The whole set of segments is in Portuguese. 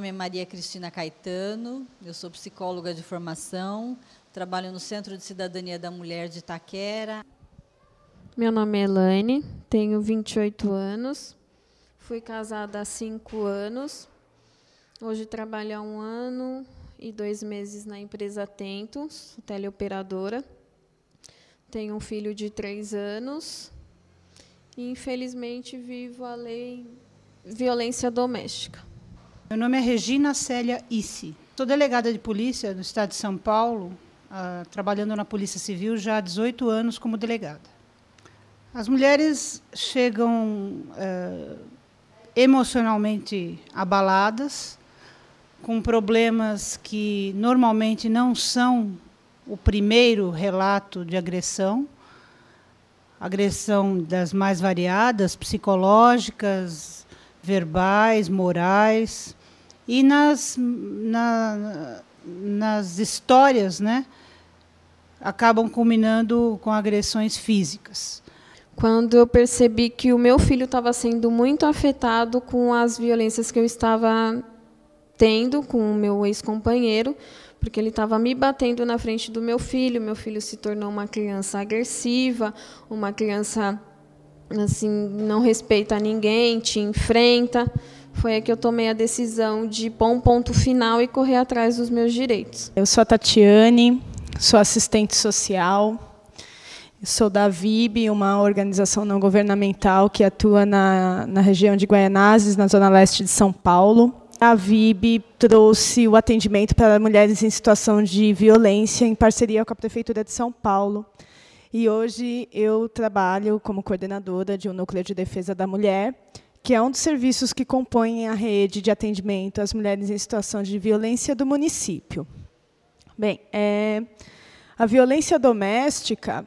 nome é Maria Cristina Caetano, eu sou psicóloga de formação, trabalho no Centro de Cidadania da Mulher de Itaquera. Meu nome é Elaine, tenho 28 anos, fui casada há 5 anos, hoje trabalho há um ano e dois meses na empresa Atentos, teleoperadora. Tenho um filho de 3 anos e, infelizmente, vivo a lei violência doméstica. Meu nome é Regina Célia Issi. Sou delegada de polícia do estado de São Paulo, uh, trabalhando na Polícia Civil já há 18 anos como delegada. As mulheres chegam uh, emocionalmente abaladas, com problemas que normalmente não são o primeiro relato de agressão, agressão das mais variadas, psicológicas, verbais, morais e nas, na, nas histórias, né, acabam culminando com agressões físicas. Quando eu percebi que o meu filho estava sendo muito afetado com as violências que eu estava tendo com o meu ex-companheiro, porque ele estava me batendo na frente do meu filho, meu filho se tornou uma criança agressiva, uma criança assim não respeita ninguém, te enfrenta foi aí que eu tomei a decisão de pôr um ponto final e correr atrás dos meus direitos. Eu sou a Tatiane, sou assistente social, sou da VIB, uma organização não governamental que atua na, na região de Guaianazes, na zona leste de São Paulo. A VIB trouxe o atendimento para mulheres em situação de violência em parceria com a Prefeitura de São Paulo. E hoje eu trabalho como coordenadora de um núcleo de defesa da mulher, que é um dos serviços que compõem a rede de atendimento às mulheres em situação de violência do município. Bem, é, a violência doméstica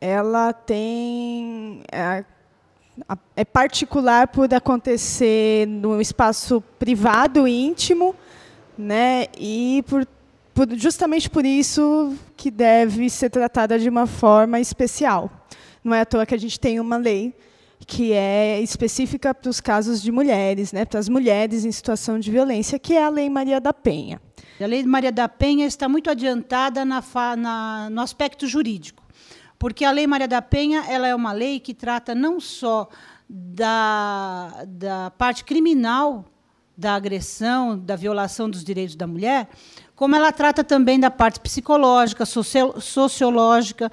ela tem é, é particular por acontecer no espaço privado íntimo, né, e por, por, justamente por isso que deve ser tratada de uma forma especial. Não é à toa que a gente tem uma lei que é específica para os casos de mulheres, né, para as mulheres em situação de violência, que é a Lei Maria da Penha. A Lei Maria da Penha está muito adiantada na, na, no aspecto jurídico, porque a Lei Maria da Penha ela é uma lei que trata não só da, da parte criminal da agressão, da violação dos direitos da mulher, como ela trata também da parte psicológica, sociológica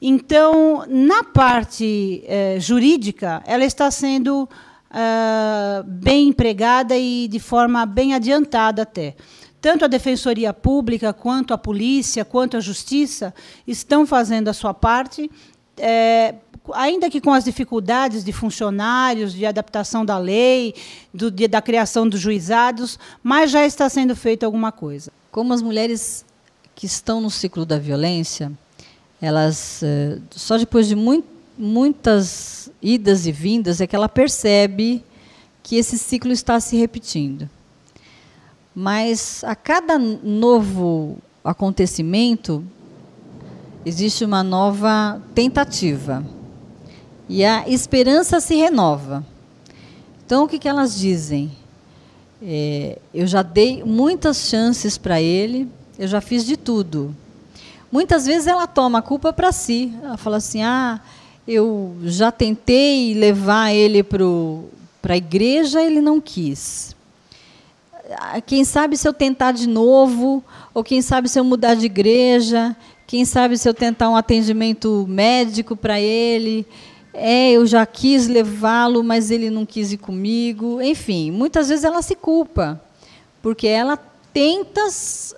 então, na parte eh, jurídica, ela está sendo ah, bem empregada e de forma bem adiantada até. Tanto a Defensoria Pública, quanto a Polícia, quanto a Justiça estão fazendo a sua parte, eh, ainda que com as dificuldades de funcionários, de adaptação da lei, do, de, da criação dos juizados, mas já está sendo feita alguma coisa. Como as mulheres que estão no ciclo da violência, elas eh, só depois de muito, muitas idas e vindas é que ela percebe que esse ciclo está se repetindo. Mas a cada novo acontecimento existe uma nova tentativa e a esperança se renova. Então o que, elas dizem? É, eu já dei muitas chances para ele, eu já fiz de tudo. Muitas vezes ela toma a culpa para si. Ela fala assim: ah, eu já tentei levar ele para a igreja, ele não quis. Ah, quem sabe se eu tentar de novo, ou quem sabe se eu mudar de igreja, quem sabe se eu tentar um atendimento médico para ele. É, eu já quis levá-lo, mas ele não quis ir comigo. Enfim, muitas vezes ela se culpa, porque ela tenta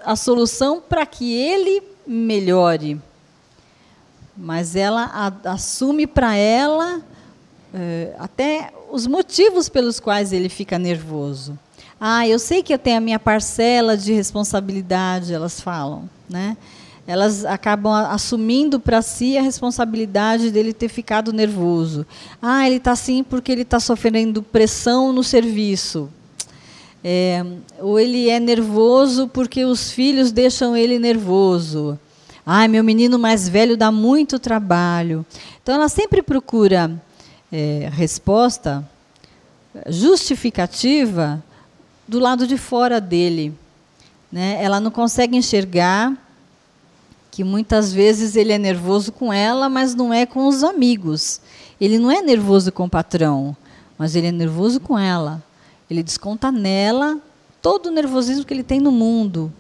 a solução para que ele melhore. Mas ela assume para ela eh, até os motivos pelos quais ele fica nervoso. Ah, eu sei que eu tenho a minha parcela de responsabilidade, elas falam, né? elas acabam assumindo para si a responsabilidade dele ter ficado nervoso. Ah, ele está assim porque ele está sofrendo pressão no serviço. É, ou ele é nervoso porque os filhos deixam ele nervoso. Ai, meu menino mais velho dá muito trabalho. Então, ela sempre procura é, resposta justificativa do lado de fora dele. Né? Ela não consegue enxergar que muitas vezes ele é nervoso com ela, mas não é com os amigos. Ele não é nervoso com o patrão, mas ele é nervoso com ela. Ele desconta nela todo o nervosismo que ele tem no mundo,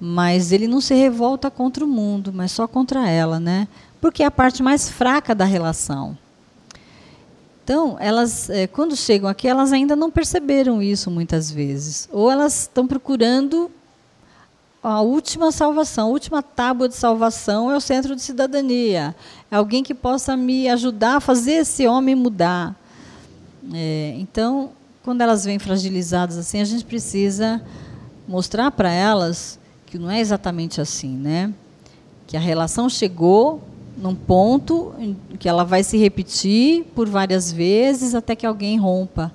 mas ele não se revolta contra o mundo, mas só contra ela, né? Porque é a parte mais fraca da relação. Então, elas, é, quando chegam aqui, elas ainda não perceberam isso muitas vezes. Ou elas estão procurando a última salvação, a última tábua de salvação é o centro de cidadania. É alguém que possa me ajudar a fazer esse homem mudar. É, então, quando elas vêm fragilizadas assim, a gente precisa mostrar para elas que não é exatamente assim, né? Que a relação chegou num ponto que ela vai se repetir por várias vezes até que alguém rompa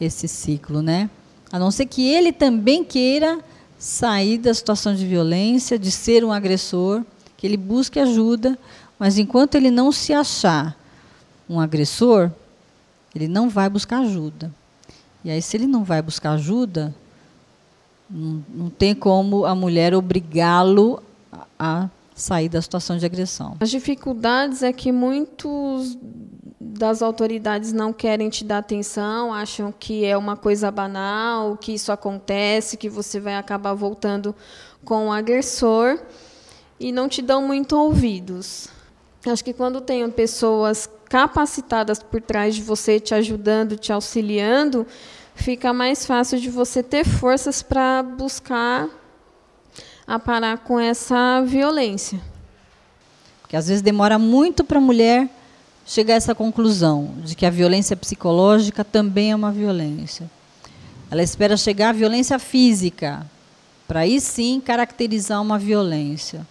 esse ciclo, né? A não ser que ele também queira sair da situação de violência, de ser um agressor, que ele busque ajuda, mas enquanto ele não se achar um agressor, ele não vai buscar ajuda. E aí, se ele não vai buscar ajuda, não, não tem como a mulher obrigá-lo a sair da situação de agressão. As dificuldades é que muitos das autoridades não querem te dar atenção, acham que é uma coisa banal, que isso acontece, que você vai acabar voltando com o agressor e não te dão muito ouvidos. Acho que quando tem pessoas capacitadas por trás de você, te ajudando, te auxiliando, fica mais fácil de você ter forças para buscar a parar com essa violência. Porque às vezes demora muito para a mulher chegar a essa conclusão de que a violência psicológica também é uma violência. Ela espera chegar à violência física, para aí sim caracterizar uma violência.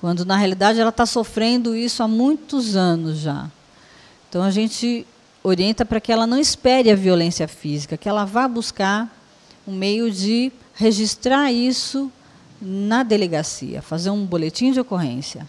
Quando na realidade ela está sofrendo isso há muitos anos já. Então a gente orienta para que ela não espere a violência física, que ela vá buscar um meio de registrar isso na delegacia, fazer um boletim de ocorrência,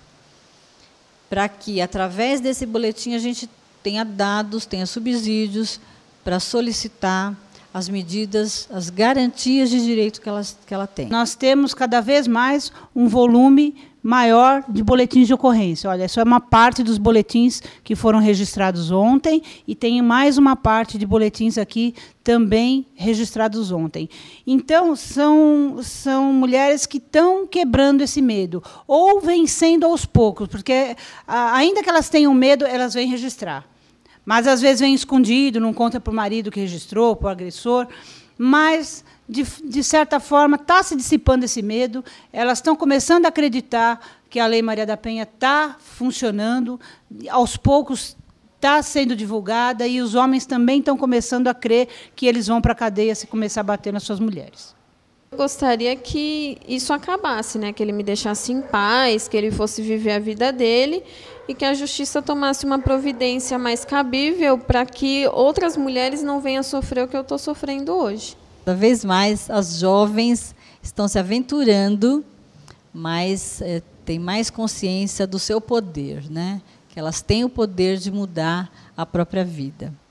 para que através desse boletim a gente tenha dados, tenha subsídios para solicitar as medidas, as garantias de direito que, ela que ela tem. Nós temos cada vez mais um volume maior de boletins de ocorrência. Olha, isso é uma parte dos boletins que foram registrados ontem e tem mais uma parte de boletins aqui também registrados ontem. Então, são, são mulheres que estão quebrando esse medo ou vencendo aos poucos, porque ainda que elas tenham medo, elas vêm registrar. Mas às vezes vem escondido, não conta para o marido que registrou, para o agressor. Mas, de, de certa forma, está se dissipando esse medo, elas estão começando a acreditar que a Lei Maria da Penha está funcionando, aos poucos está sendo divulgada e os homens também estão começando a crer que eles vão para a cadeia se começar a bater nas suas mulheres. Eu gostaria que isso acabasse, né? que ele me deixasse em paz, que ele fosse viver a vida dele e que a justiça tomasse uma providência mais cabível para que outras mulheres não venham sofrer o que eu estou sofrendo hoje. Cada vez mais as jovens estão se aventurando, mas é, têm mais consciência do seu poder, né? que elas têm o poder de mudar a própria vida.